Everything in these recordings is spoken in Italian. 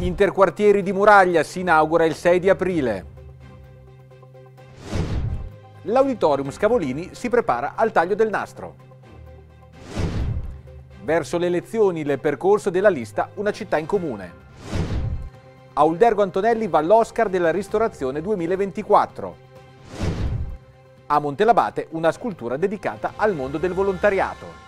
Interquartieri di Muraglia si inaugura il 6 di aprile. L'Auditorium Scavolini si prepara al taglio del nastro. Verso le elezioni il percorso della lista Una città in comune. A Uldergo Antonelli va l'Oscar della ristorazione 2024. A Montelabate una scultura dedicata al mondo del volontariato.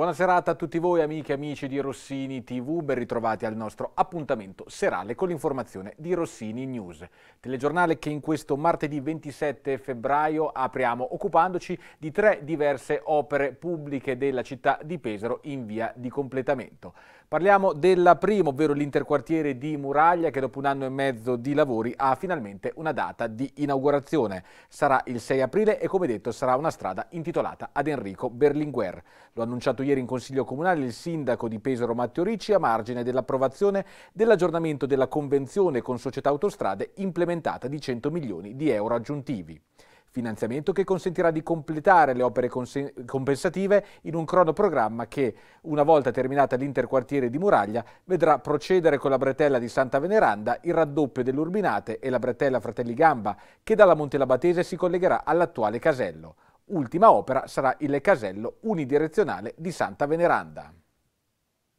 Buona serata a tutti voi amiche e amici di Rossini TV, ben ritrovati al nostro appuntamento serale con l'informazione di Rossini News. Telegiornale che in questo martedì 27 febbraio apriamo occupandoci di tre diverse opere pubbliche della città di Pesaro in via di completamento. Parliamo della prima, ovvero l'interquartiere di Muraglia che dopo un anno e mezzo di lavori ha finalmente una data di inaugurazione. Sarà il 6 aprile e come detto sarà una strada intitolata ad Enrico Berlinguer. Lo ha annunciato ieri in Consiglio Comunale il sindaco di Pesaro Matteo Ricci a margine dell'approvazione dell'aggiornamento della convenzione con società autostrade implementata di 100 milioni di euro aggiuntivi finanziamento che consentirà di completare le opere compensative in un cronoprogramma che, una volta terminata l'interquartiere di Muraglia, vedrà procedere con la bretella di Santa Veneranda, il raddoppio delle Urbinate e la bretella Fratelli Gamba, che dalla Montelabatese si collegherà all'attuale casello. Ultima opera sarà il casello unidirezionale di Santa Veneranda.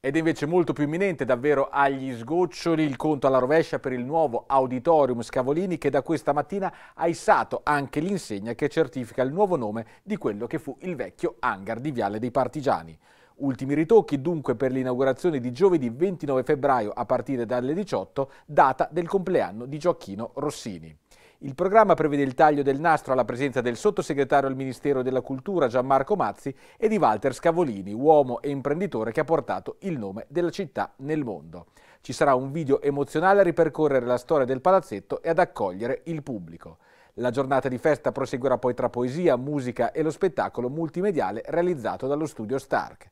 Ed è invece molto più imminente, davvero agli sgoccioli, il conto alla rovescia per il nuovo Auditorium Scavolini che da questa mattina ha issato anche l'insegna che certifica il nuovo nome di quello che fu il vecchio hangar di Viale dei Partigiani. Ultimi ritocchi dunque per l'inaugurazione di giovedì 29 febbraio a partire dalle 18, data del compleanno di Gioacchino Rossini. Il programma prevede il taglio del nastro alla presenza del sottosegretario al Ministero della Cultura Gianmarco Mazzi e di Walter Scavolini, uomo e imprenditore che ha portato il nome della città nel mondo. Ci sarà un video emozionale a ripercorrere la storia del palazzetto e ad accogliere il pubblico. La giornata di festa proseguirà poi tra poesia, musica e lo spettacolo multimediale realizzato dallo studio Stark.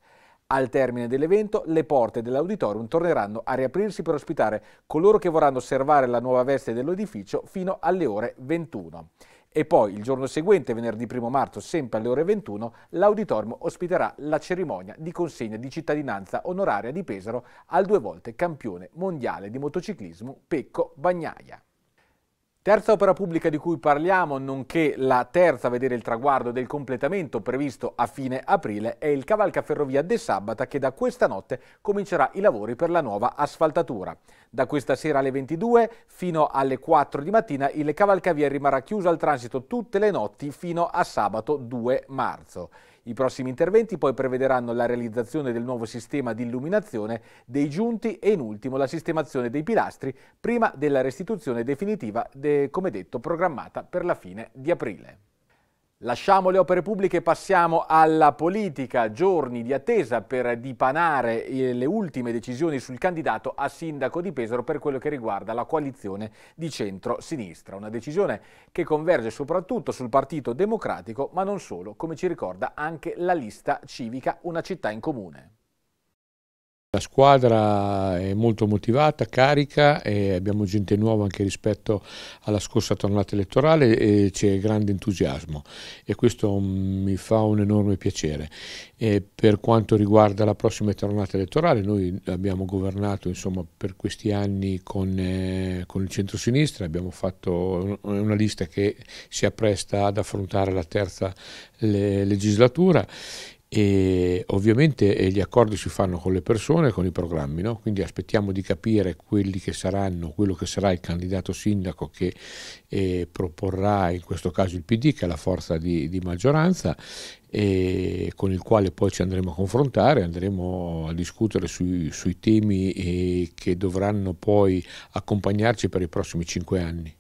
Al termine dell'evento le porte dell'auditorium torneranno a riaprirsi per ospitare coloro che vorranno osservare la nuova veste dell'edificio fino alle ore 21. E poi il giorno seguente, venerdì 1 marzo, sempre alle ore 21, l'auditorium ospiterà la cerimonia di consegna di cittadinanza onoraria di Pesaro al due volte campione mondiale di motociclismo Pecco Bagnaia. Terza opera pubblica di cui parliamo, nonché la terza a vedere il traguardo del completamento previsto a fine aprile, è il Cavalcaferrovia De Sabata che da questa notte comincerà i lavori per la nuova asfaltatura. Da questa sera alle 22 fino alle 4 di mattina il cavalcavia rimarrà chiuso al transito tutte le notti fino a sabato 2 marzo. I prossimi interventi poi prevederanno la realizzazione del nuovo sistema di illuminazione dei giunti e in ultimo la sistemazione dei pilastri prima della restituzione definitiva, de, come detto, programmata per la fine di aprile. Lasciamo le opere pubbliche e passiamo alla politica. Giorni di attesa per dipanare eh, le ultime decisioni sul candidato a sindaco di Pesaro per quello che riguarda la coalizione di centro-sinistra. Una decisione che converge soprattutto sul Partito Democratico, ma non solo, come ci ricorda anche la lista civica Una città in comune. La squadra è molto motivata, carica e abbiamo gente nuova anche rispetto alla scorsa tornata elettorale e c'è grande entusiasmo e questo mm, mi fa un enorme piacere. E per quanto riguarda la prossima tornata elettorale noi abbiamo governato insomma, per questi anni con, eh, con il centrosinistra, abbiamo fatto una lista che si appresta ad affrontare la terza le legislatura e ovviamente gli accordi si fanno con le persone, con i programmi, no? quindi aspettiamo di capire quelli che saranno, quello che sarà il candidato sindaco che eh, proporrà in questo caso il PD, che è la forza di, di maggioranza, e con il quale poi ci andremo a confrontare, andremo a discutere sui, sui temi eh, che dovranno poi accompagnarci per i prossimi cinque anni.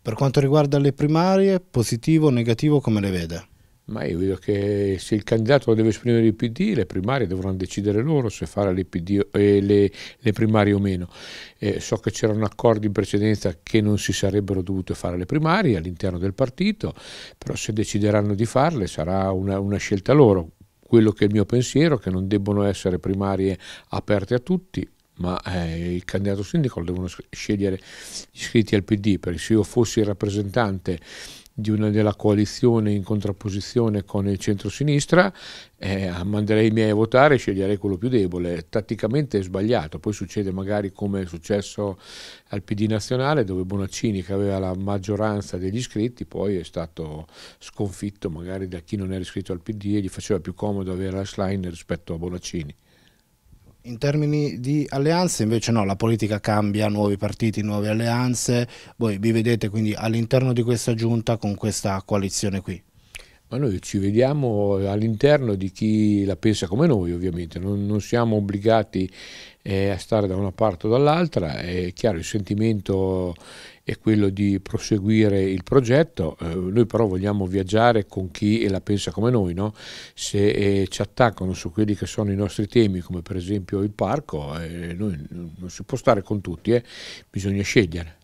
Per quanto riguarda le primarie, positivo o negativo come le vede? Ma io vedo che se il candidato lo deve esprimere l'IPD, le primarie dovranno decidere loro se fare eh, le, le, primarie o meno. Eh, so che c'erano accordi in precedenza che non si sarebbero dovute fare le primarie all'interno del partito, però se decideranno di farle sarà una, una scelta loro. Quello che è il mio pensiero è che non debbono essere primarie aperte a tutti, ma eh, il candidato sindaco lo devono scegliere gli iscritti al PD, perché se io fossi il rappresentante di una, della coalizione in contrapposizione con il centro-sinistra, eh, manderei i miei a votare e sceglierei quello più debole. Tatticamente è sbagliato, poi succede magari come è successo al PD nazionale, dove Bonaccini, che aveva la maggioranza degli iscritti, poi è stato sconfitto magari da chi non era iscritto al PD e gli faceva più comodo avere Schlein rispetto a Bonaccini. In termini di alleanze invece no, la politica cambia, nuovi partiti, nuove alleanze, voi vi vedete quindi all'interno di questa giunta con questa coalizione qui. Ma noi ci vediamo all'interno di chi la pensa come noi, ovviamente, non, non siamo obbligati eh, a stare da una parte o dall'altra, è chiaro il sentimento è quello di proseguire il progetto, eh, noi però vogliamo viaggiare con chi la pensa come noi, no? se eh, ci attaccano su quelli che sono i nostri temi, come per esempio il parco, eh, noi, non si può stare con tutti, eh. bisogna scegliere.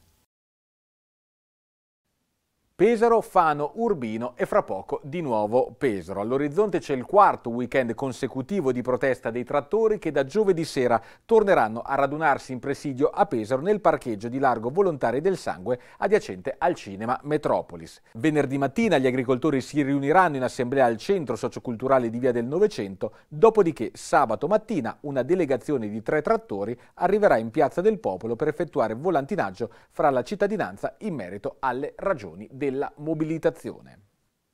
Pesaro, Fano, Urbino e fra poco di nuovo Pesaro. All'orizzonte c'è il quarto weekend consecutivo di protesta dei trattori che da giovedì sera torneranno a radunarsi in presidio a Pesaro nel parcheggio di largo volontari del sangue adiacente al cinema Metropolis. Venerdì mattina gli agricoltori si riuniranno in assemblea al centro socioculturale di Via del Novecento, dopodiché sabato mattina una delegazione di tre trattori arriverà in Piazza del Popolo per effettuare volantinaggio fra la cittadinanza in merito alle ragioni del della mobilitazione.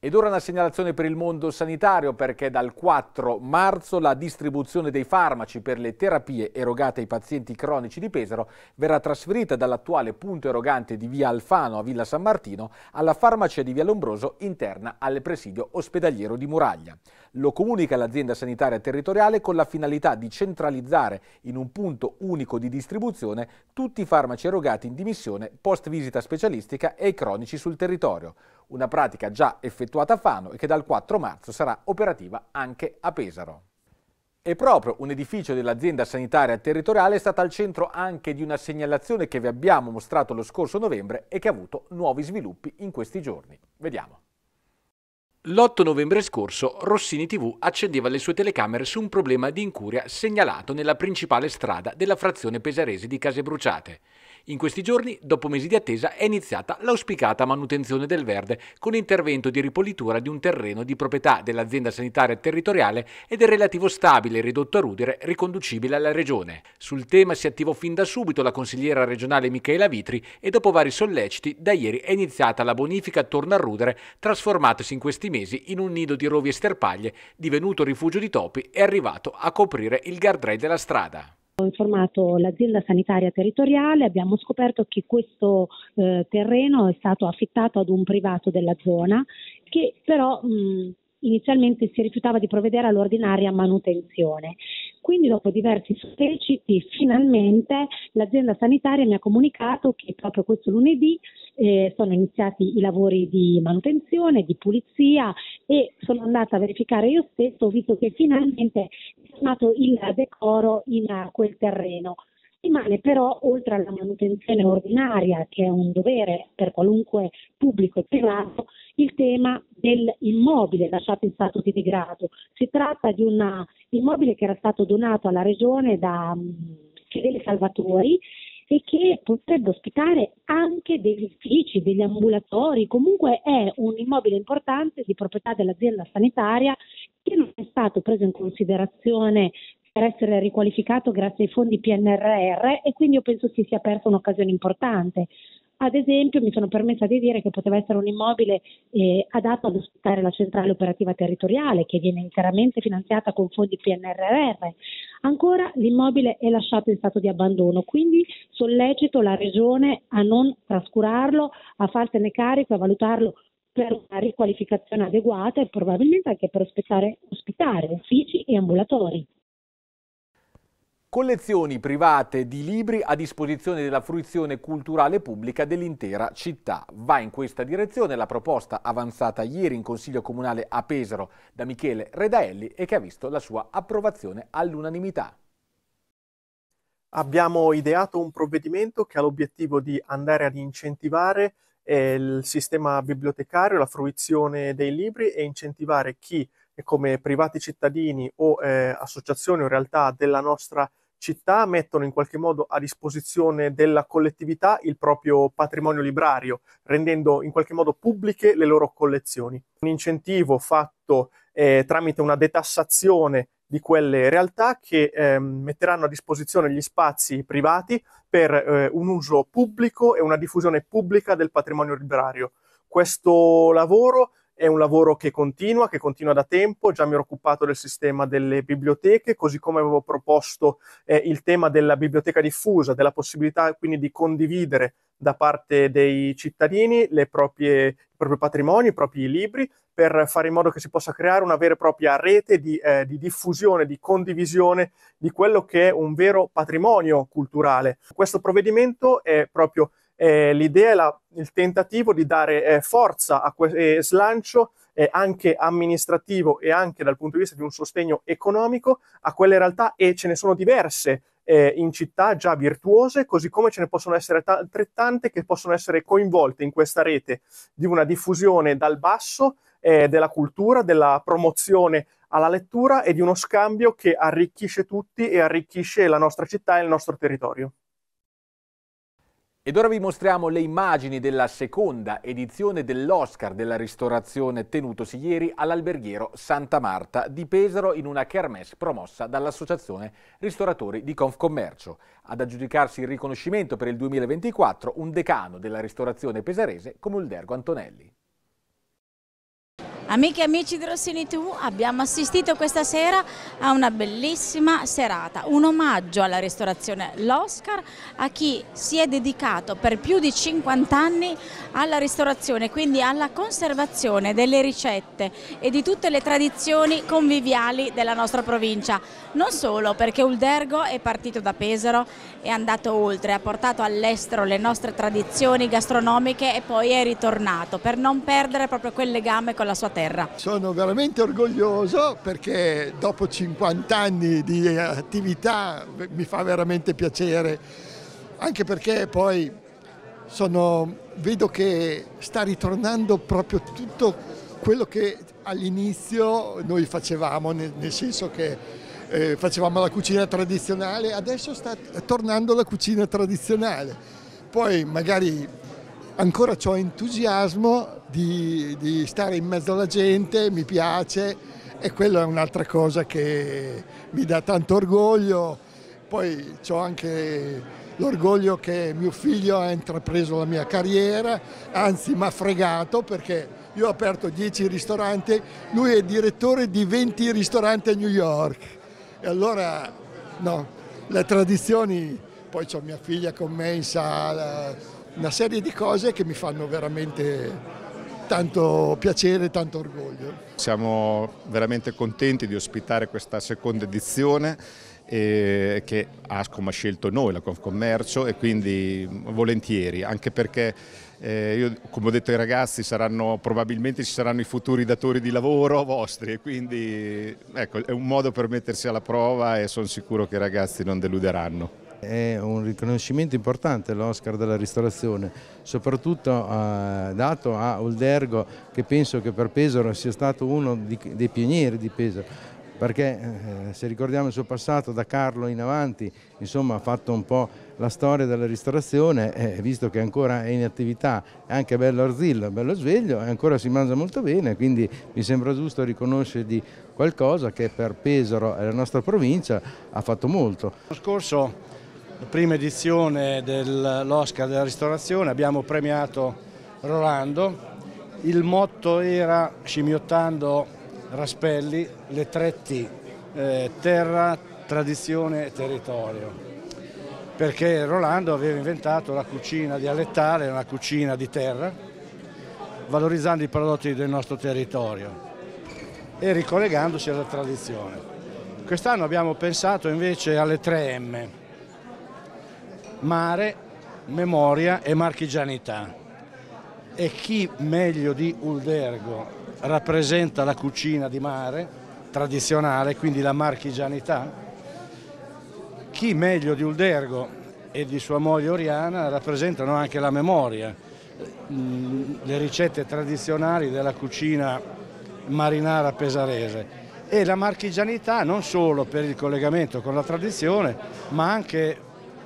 Ed ora una segnalazione per il mondo sanitario perché dal 4 marzo la distribuzione dei farmaci per le terapie erogate ai pazienti cronici di Pesaro verrà trasferita dall'attuale punto erogante di via Alfano a Villa San Martino alla farmacia di via Lombroso interna al presidio ospedaliero di Muraglia. Lo comunica l'azienda sanitaria territoriale con la finalità di centralizzare in un punto unico di distribuzione tutti i farmaci erogati in dimissione post visita specialistica e i cronici sul territorio. Una pratica già effettuata a Fano e che dal 4 marzo sarà operativa anche a Pesaro. E proprio un edificio dell'azienda sanitaria territoriale è stato al centro anche di una segnalazione che vi abbiamo mostrato lo scorso novembre e che ha avuto nuovi sviluppi in questi giorni. Vediamo. L'8 novembre scorso Rossini TV accendeva le sue telecamere su un problema di incuria segnalato nella principale strada della frazione pesarese di Case Bruciate. In questi giorni, dopo mesi di attesa, è iniziata l'auspicata manutenzione del verde con intervento di ripolitura di un terreno di proprietà dell'azienda sanitaria territoriale e del relativo stabile ridotto a rudere riconducibile alla regione. Sul tema si attivò fin da subito la consigliera regionale Michela Vitri e dopo vari solleciti da ieri è iniziata la bonifica attorno a rudere trasformatosi in questi mesi in un nido di rovi e sterpaglie divenuto rifugio di topi e arrivato a coprire il guardrail della strada. Ho informato l'azienda sanitaria territoriale, abbiamo scoperto che questo eh, terreno è stato affittato ad un privato della zona che però mh, inizialmente si rifiutava di provvedere all'ordinaria manutenzione. Quindi dopo diversi solleciti finalmente l'azienda sanitaria mi ha comunicato che proprio questo lunedì eh, sono iniziati i lavori di manutenzione, di pulizia e sono andata a verificare io stesso, ho visto che finalmente è stato il decoro in eh, quel terreno. Rimane però, oltre alla manutenzione ordinaria, che è un dovere per qualunque pubblico e privato, il tema dell'immobile lasciato in stato di degrado. Si tratta di un immobile che era stato donato alla Regione da mm, Fedele Salvatori e che potrebbe ospitare anche degli uffici, degli ambulatori, comunque è un immobile importante di proprietà dell'azienda sanitaria che non è stato preso in considerazione per essere riqualificato grazie ai fondi PNRR e quindi io penso si sia persa un'occasione importante. Ad esempio mi sono permessa di dire che poteva essere un immobile eh, adatto ad ospitare la centrale operativa territoriale che viene interamente finanziata con fondi PNRR. Ancora l'immobile è lasciato in stato di abbandono, quindi sollecito la Regione a non trascurarlo, a farsene carico, a valutarlo per una riqualificazione adeguata e probabilmente anche per ospitare, ospitare uffici e ambulatori. Collezioni private di libri a disposizione della fruizione culturale pubblica dell'intera città. Va in questa direzione la proposta avanzata ieri in Consiglio Comunale a Pesaro da Michele Redaelli e che ha visto la sua approvazione all'unanimità. Abbiamo ideato un provvedimento che ha l'obiettivo di andare ad incentivare il sistema bibliotecario, la fruizione dei libri e incentivare chi eh, come privati cittadini o eh, associazioni o realtà della nostra città mettono in qualche modo a disposizione della collettività il proprio patrimonio librario, rendendo in qualche modo pubbliche le loro collezioni. Un incentivo fatto eh, tramite una detassazione di quelle realtà che eh, metteranno a disposizione gli spazi privati per eh, un uso pubblico e una diffusione pubblica del patrimonio librario. Questo lavoro è un lavoro che continua, che continua da tempo, già mi ero occupato del sistema delle biblioteche, così come avevo proposto eh, il tema della biblioteca diffusa, della possibilità quindi di condividere da parte dei cittadini le proprie, i propri patrimoni, i propri libri per fare in modo che si possa creare una vera e propria rete di, eh, di diffusione, di condivisione di quello che è un vero patrimonio culturale. Questo provvedimento è proprio eh, l'idea, la, il tentativo di dare eh, forza e que- eh, slancio eh, anche amministrativo e anche dal punto di vista di un sostegno economico a quelle realtà e ce ne sono diverse eh, in città già virtuose, così come ce ne possono essere altrettante che possono essere coinvolte in questa rete di una diffusione dal basso eh, della cultura, della promozione alla lettura e di uno scambio che arricchisce tutti e arricchisce la nostra città e il nostro territorio. Ed ora vi mostriamo le immagini della seconda edizione dell'Oscar della ristorazione tenutosi ieri all'alberghiero Santa Marta di Pesaro in una kermesse promossa dall'Associazione Ristoratori di Confcommercio. Ad aggiudicarsi il riconoscimento per il 2024 un decano della ristorazione pesarese come Uldergo Antonelli. Amiche e amici di Rossini TV, abbiamo assistito questa sera a una bellissima serata, un omaggio alla ristorazione, l'Oscar a chi si è dedicato per più di 50 anni alla ristorazione, quindi alla conservazione delle ricette e di tutte le tradizioni conviviali della nostra provincia. Non solo perché Uldergo è partito da Pesaro è andato oltre, ha portato all'estero le nostre tradizioni gastronomiche e poi è ritornato per non perdere proprio quel legame con la sua terra. Sono veramente orgoglioso perché dopo 50 anni di attività mi fa veramente piacere, anche perché poi sono, vedo che sta ritornando proprio tutto quello che all'inizio noi facevamo, nel senso che eh, facevamo la cucina tradizionale, adesso sta tornando la cucina tradizionale. Poi magari ancora ho entusiasmo di, di stare in mezzo alla gente, mi piace e quella è un'altra cosa che mi dà tanto orgoglio. Poi ho anche l'orgoglio che mio figlio ha intrapreso la mia carriera, anzi mi ha fregato perché io ho aperto 10 ristoranti, lui è direttore di 20 ristoranti a New York. E allora no, le tradizioni, poi ho mia figlia con me in sala, una serie di cose che mi fanno veramente tanto piacere e tanto orgoglio. Siamo veramente contenti di ospitare questa seconda edizione eh, che Ascom ha scelto noi, la Confcommercio, e quindi mm, volentieri, anche perché eh, io, come ho detto ai ragazzi, saranno, probabilmente ci saranno i futuri datori di lavoro vostri e quindi ecco, è un modo per mettersi alla prova e sono sicuro che i ragazzi non deluderanno. È un riconoscimento importante l'Oscar della ristorazione, soprattutto eh, dato a Uldergo che penso che per Pesaro sia stato uno di, dei pionieri di Pesaro perché eh, se ricordiamo il suo passato da Carlo in avanti insomma ha fatto un po' la storia della ristorazione, eh, visto che ancora è in attività, è anche bello arzillo, bello sveglio e ancora si mangia molto bene, quindi mi sembra giusto riconoscergli qualcosa che per Pesaro e la nostra provincia ha fatto molto. L'anno scorso, la prima edizione dell'Oscar della ristorazione, abbiamo premiato Rolando, il motto era scimmiottando Raspelli, le tretti, eh, terra, tradizione e territorio perché Rolando aveva inventato la cucina dialettale, una cucina di terra, valorizzando i prodotti del nostro territorio e ricollegandosi alla tradizione. Quest'anno abbiamo pensato invece alle tre m mare, memoria e marchigianità. E chi meglio di Uldergo rappresenta la cucina di mare tradizionale, quindi la marchigianità, chi meglio di Uldergo e di sua moglie Oriana rappresentano anche la memoria, mm, le ricette tradizionali della cucina marinara pesarese e la marchigianità non solo per il collegamento con la tradizione ma anche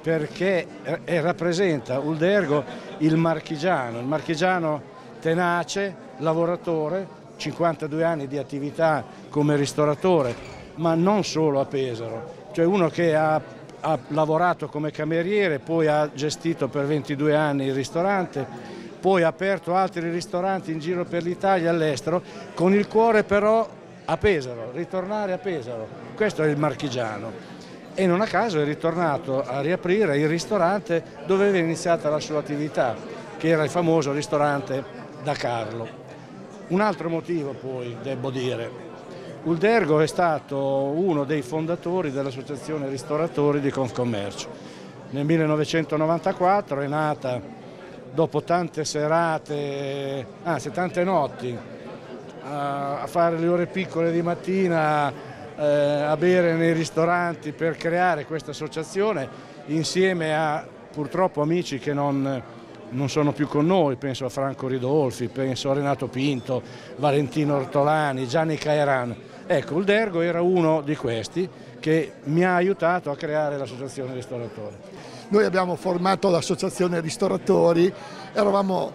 perché rappresenta Uldergo il marchigiano, il marchigiano tenace, lavoratore, 52 anni di attività come ristoratore, ma non solo a Pesaro, cioè uno che ha ha lavorato come cameriere, poi ha gestito per 22 anni il ristorante, poi ha aperto altri ristoranti in giro per l'Italia e all'estero, con il cuore però a Pesaro, ritornare a Pesaro. Questo è il marchigiano. E non a caso è ritornato a riaprire il ristorante dove aveva iniziata la sua attività, che era il famoso ristorante da Carlo. Un altro motivo poi, devo dire, Uldergo è stato uno dei fondatori dell'Associazione Ristoratori di Confcommercio. Nel 1994 è nata dopo tante serate, anzi tante notti, a fare le ore piccole di mattina, eh, a bere nei ristoranti per creare questa associazione insieme a purtroppo amici che non, non sono più con noi, penso a Franco Ridolfi, penso a Renato Pinto, Valentino Ortolani, Gianni Caeran Ecco, il Dergo era uno di questi che mi ha aiutato a creare l'associazione ristoratori. Noi abbiamo formato l'associazione ristoratori, eravamo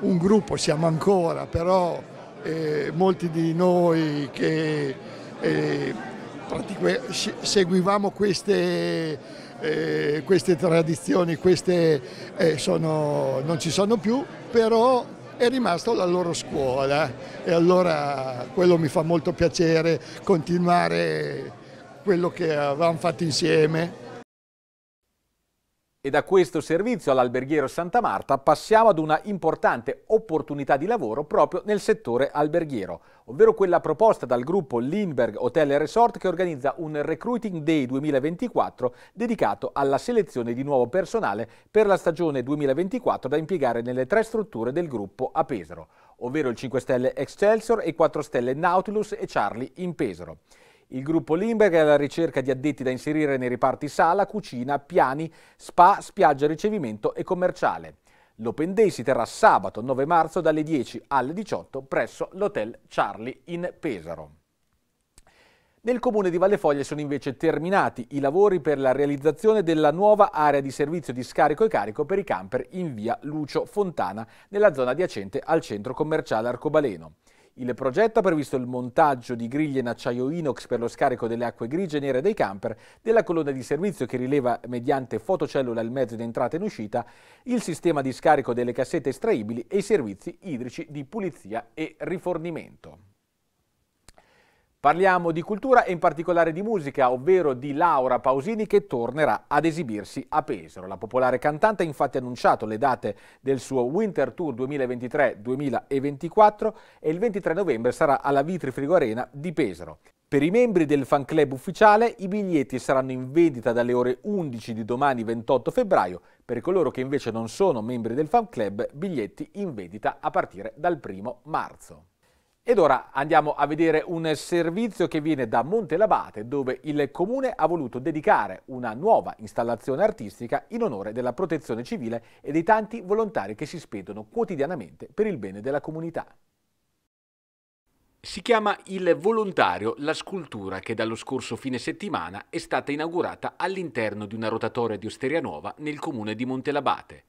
un gruppo, siamo ancora, però eh, molti di noi che eh, seguivamo queste, eh, queste, tradizioni, queste eh, sono, non ci sono più, però è rimasto la loro scuola e allora quello mi fa molto piacere continuare quello che avevamo fatto insieme. E da questo servizio all'alberghiero Santa Marta passiamo ad una importante opportunità di lavoro proprio nel settore alberghiero, ovvero quella proposta dal gruppo Lindbergh Hotel Resort che organizza un Recruiting Day 2024 dedicato alla selezione di nuovo personale per la stagione 2024 da impiegare nelle tre strutture del gruppo a Pesaro, ovvero il 5 Stelle Excelsior e 4 Stelle Nautilus e Charlie in Pesaro. Il gruppo Limberg è alla ricerca di addetti da inserire nei reparti sala, cucina, piani, spa, spiaggia, ricevimento e commerciale. L'Open Day si terrà sabato 9 marzo dalle 10 alle 18 presso l'Hotel Charlie in Pesaro. Nel comune di Vallefoglia sono invece terminati i lavori per la realizzazione della nuova area di servizio di scarico e carico per i camper in via Lucio Fontana, nella zona adiacente al centro commerciale Arcobaleno. Il progetto ha previsto il montaggio di griglie in acciaio inox per lo scarico delle acque grigie e nere dei camper, della colonna di servizio che rileva mediante fotocellula il mezzo di entrata e uscita, il sistema di scarico delle cassette estraibili e i servizi idrici di pulizia e rifornimento. Parliamo di cultura e in particolare di musica, ovvero di Laura Pausini che tornerà ad esibirsi a Pesaro. La popolare cantante ha infatti annunciato le date del suo Winter Tour 2023-2024 e il 23 novembre sarà alla Vitri Frigo Arena di Pesaro. Per i membri del fan club ufficiale i biglietti saranno in vendita dalle ore 11 di domani 28 febbraio, per coloro che invece non sono membri del fan club biglietti in vendita a partire dal 1 marzo. Ed ora andiamo a vedere un servizio che viene da Montelabate, dove il comune ha voluto dedicare una nuova installazione artistica in onore della protezione civile e dei tanti volontari che si spedono quotidianamente per il bene della comunità. Si chiama Il Volontario la scultura che dallo scorso fine settimana è stata inaugurata all'interno di una rotatoria di Osteria Nuova nel comune di Montelabate.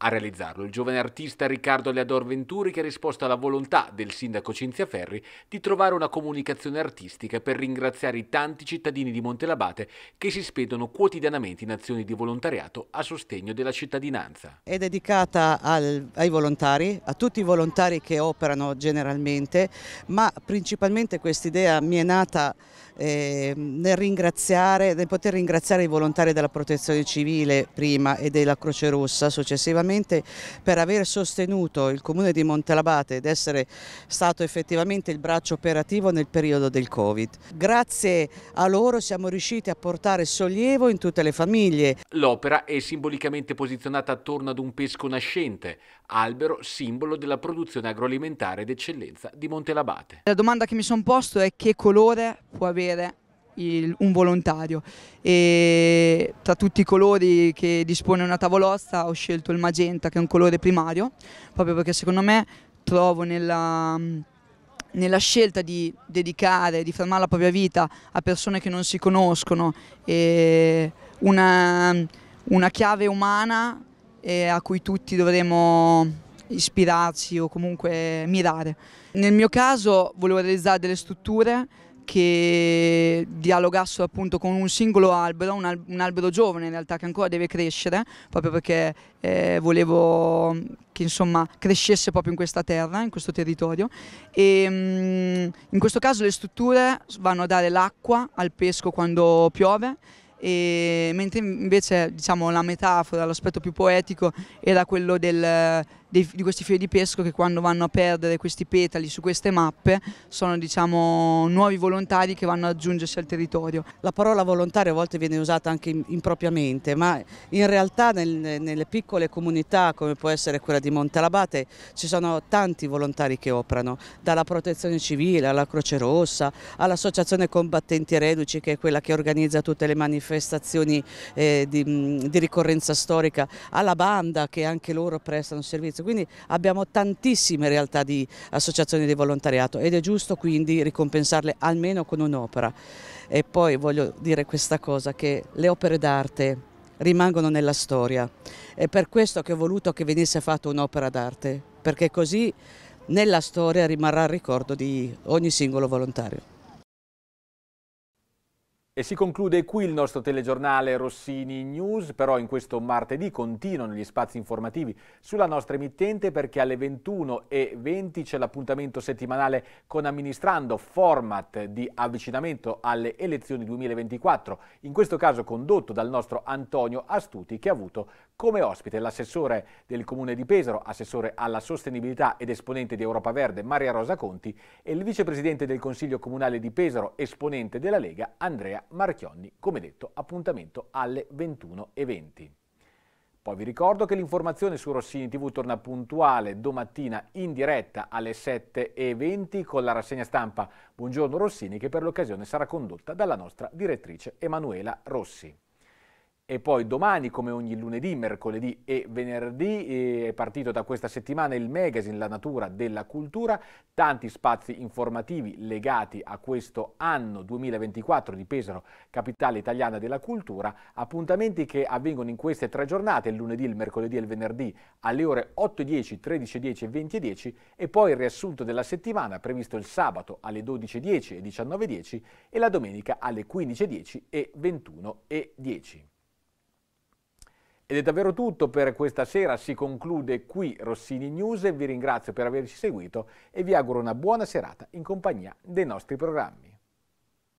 A realizzarlo il giovane artista Riccardo Leador Venturi che ha risposto alla volontà del sindaco Cinziaferri di trovare una comunicazione artistica per ringraziare i tanti cittadini di Montelabate che si spedono quotidianamente in azioni di volontariato a sostegno della cittadinanza. È dedicata al, ai volontari, a tutti i volontari che operano generalmente, ma principalmente quest'idea mi è nata eh, nel, nel poter ringraziare i volontari della protezione civile prima e della Croce Rossa successivamente veramente per aver sostenuto il Comune di Montelabate ed essere stato effettivamente il braccio operativo nel periodo del Covid. Grazie a loro siamo riusciti a portare sollievo in tutte le famiglie. L'opera è simbolicamente posizionata attorno ad un pesco nascente, albero simbolo della produzione agroalimentare d'eccellenza di Montelabate. La domanda che mi sono posto è che colore può avere il, un volontario e tra tutti i colori che dispone una tavolozza ho scelto il magenta che è un colore primario proprio perché secondo me trovo nella, nella scelta di dedicare, di fermare la propria vita a persone che non si conoscono una, una chiave umana a cui tutti dovremo ispirarsi o comunque mirare. Nel mio caso volevo realizzare delle strutture che dialogassero appunto con un singolo albero, un, al un, albero giovane in realtà che ancora deve crescere, proprio perché eh, volevo che insomma crescesse proprio in questa terra, in questo territorio. E, ehm, mh, in questo caso le strutture vanno a dare l'acqua al pesco quando piove, e, mentre invece diciamo, la metafora, l'aspetto più poetico era quello del dei, di questi fiori di pesco che quando vanno a perdere questi petali su queste mappe sono diciamo, nuovi volontari che vanno ad aggiungersi al territorio. La parola volontario a volte viene usata anche impropriamente, ma in realtà nel, nelle piccole comunità come può essere quella di Montalabate ci sono tanti volontari che operano, dalla protezione civile alla Croce Rossa, all'associazione combattenti reduci che è quella che organizza tutte le manifestazioni eh, di, di ricorrenza storica, alla banda che anche loro prestano servizio quindi abbiamo tantissime realtà di associazioni di volontariato ed è giusto quindi ricompensarle almeno con un'opera. E poi voglio dire questa cosa che le opere d'arte rimangono nella storia. È per questo che ho voluto che venisse fatta un'opera d'arte, perché così nella storia rimarrà il ricordo di ogni singolo volontario. E si conclude qui il nostro telegiornale Rossini News, però in questo martedì continuano gli spazi informativi sulla nostra emittente perché alle 21.20 c'è l'appuntamento settimanale con Amministrando, format di avvicinamento alle elezioni 2024, in questo caso condotto dal nostro Antonio Astuti che ha avuto come ospite l'assessore del Comune di Pesaro, assessore alla sostenibilità ed esponente di Europa Verde Maria Rosa Conti e il vicepresidente del Consiglio Comunale di Pesaro, esponente della Lega Andrea Marchionni, come detto appuntamento alle 21.20. Poi vi ricordo che l'informazione su Rossini TV torna puntuale domattina in diretta alle 7.20 con la rassegna stampa Buongiorno Rossini che per l'occasione sarà condotta dalla nostra direttrice Emanuela Rossi. E poi domani, come ogni lunedì, mercoledì e venerdì, eh, è partito da questa settimana il magazine La natura della cultura, tanti spazi informativi legati a questo anno 2024 di Pesaro, capitale italiana della cultura, appuntamenti che avvengono in queste tre giornate, il lunedì, il mercoledì e il venerdì, alle ore 8.10, 13.10 e 20.10 e poi il riassunto della settimana previsto il sabato alle 12.10 e 19.10 e la domenica alle 15.10 e 21.10. Ed è davvero tutto per questa sera, si conclude qui Rossini News, vi ringrazio per averci seguito e vi auguro una buona serata in compagnia dei nostri programmi.